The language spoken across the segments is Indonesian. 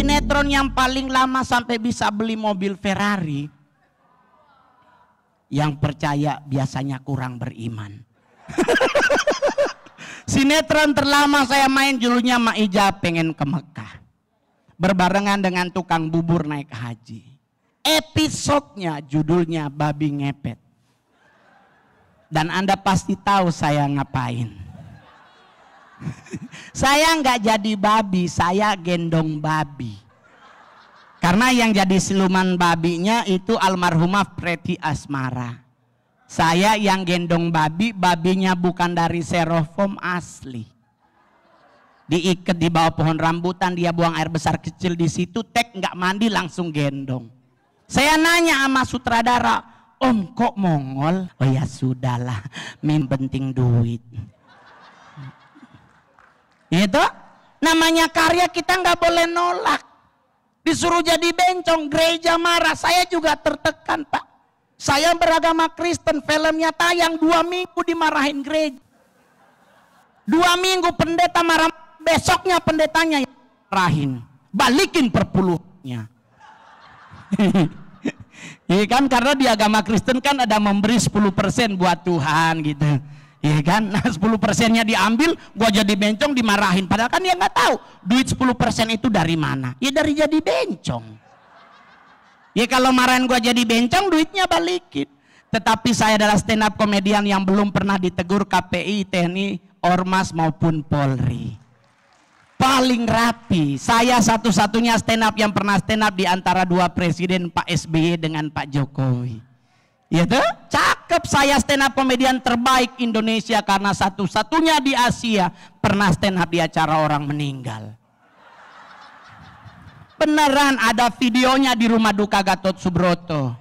sinetron yang paling lama sampai bisa beli mobil Ferrari, yang percaya biasanya kurang beriman. sinetron terlama saya main julunya Maija pengen ke Mekah. Berbarengan dengan tukang bubur naik haji. Episodenya judulnya Babi Ngepet. Dan Anda pasti tahu saya ngapain saya nggak jadi babi, saya gendong babi. Karena yang jadi siluman babinya itu almarhumah Preti Asmara. Saya yang gendong babi, babinya bukan dari serofom asli. Diikat di bawah pohon rambutan, dia buang air besar kecil di situ, tek nggak mandi langsung gendong. Saya nanya sama sutradara, Om kok mongol? Oh ya sudahlah, min penting duit. Itu namanya karya kita nggak boleh nolak. Disuruh jadi bencong, gereja marah. Saya juga tertekan pak. Saya beragama Kristen, filmnya tayang dua minggu dimarahin gereja. Dua minggu pendeta marah, besoknya pendetanya yang marahin. Balikin perpuluhnya. Iya kan karena di agama Kristen kan ada memberi 10% buat Tuhan gitu. Iya kan? Nah 10 persennya diambil, gua jadi bencong dimarahin. Padahal kan dia nggak tahu duit 10 persen itu dari mana. Ya dari jadi bencong. Ya kalau marahin gua jadi bencong, duitnya balikin. Tetapi saya adalah stand up komedian yang belum pernah ditegur KPI, TNI, Ormas maupun Polri. Paling rapi, saya satu-satunya stand up yang pernah stand up di antara dua presiden Pak SBY dengan Pak Jokowi. Iya tuh? Cakep saya stand up komedian terbaik Indonesia karena satu-satunya di Asia pernah stand up di acara orang meninggal. Beneran ada videonya di rumah duka Gatot Subroto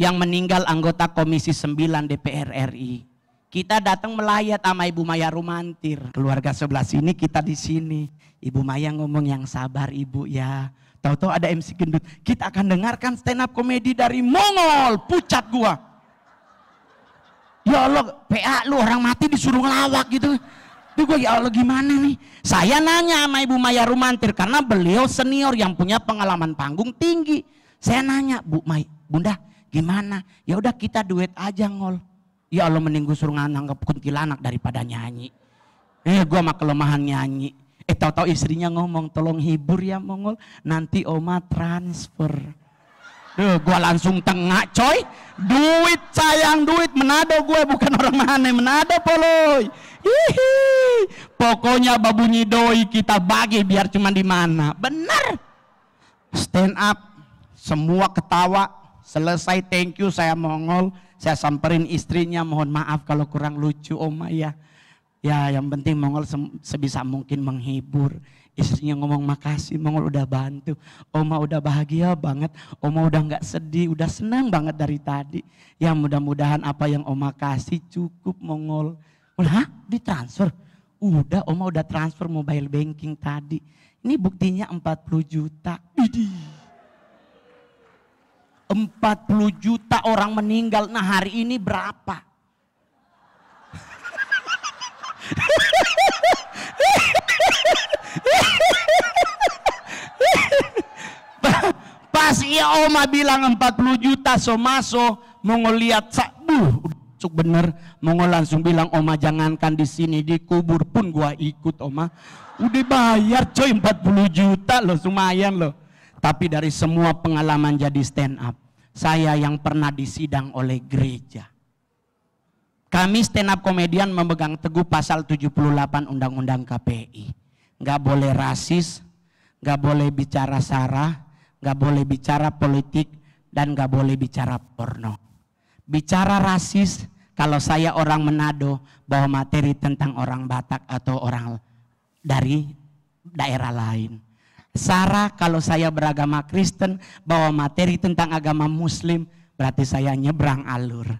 yang meninggal anggota Komisi 9 DPR RI. Kita datang melayat sama Ibu Maya Rumantir. Keluarga sebelah sini kita di sini. Ibu Maya ngomong yang sabar Ibu ya. Tahu-tahu ada MC gendut. Kita akan dengarkan stand up komedi dari Mongol, pucat gua. Ya Allah, PA lu orang mati disuruh ngelawak gitu. Itu gue ya Allah gimana nih? Saya nanya sama Ibu Maya Rumantir karena beliau senior yang punya pengalaman panggung tinggi. Saya nanya, Bu May, Bunda, gimana? Ya udah kita duet aja ngol. Ya Allah mending gue suruh nganggap kuntilanak daripada nyanyi. Eh gue mah kelemahan nyanyi. Eh tau-tau istrinya ngomong tolong hibur ya Mongol. Nanti Oma transfer. Duh, eh, gue langsung tengah coy. Duit sayang duit Menado gue bukan orang mana Menado poloy. Hihi. Pokoknya babunyi doi kita bagi biar cuman di mana. Benar. Stand up. Semua ketawa. Selesai thank you saya Mongol saya samperin istrinya, mohon maaf kalau kurang lucu Oma ya. Ya yang penting Mongol sebisa mungkin menghibur. Istrinya ngomong makasih, Mongol udah bantu. Oma udah bahagia banget, Oma udah nggak sedih, udah senang banget dari tadi. Ya mudah-mudahan apa yang Oma kasih cukup Mongol. Hah? Ditransfer? Udah, Oma udah transfer mobile banking tadi. Ini buktinya 40 juta. Idih. 40 juta orang meninggal. Nah hari ini berapa? Pas iya oma bilang 40 juta So maso mau ngeliat sabu cuk bener mau langsung bilang oma jangankan di sini dikubur pun gua ikut oma udah bayar coy 40 juta loh lumayan loh tapi dari semua pengalaman jadi stand up, saya yang pernah disidang oleh gereja. Kami stand up komedian memegang teguh pasal 78 Undang-Undang KPI. Gak boleh rasis, gak boleh bicara sara, gak boleh bicara politik, dan gak boleh bicara porno. Bicara rasis, kalau saya orang Manado bahwa materi tentang orang Batak atau orang dari daerah lain. Sarah kalau saya beragama Kristen bawa materi tentang agama Muslim berarti saya nyebrang alur.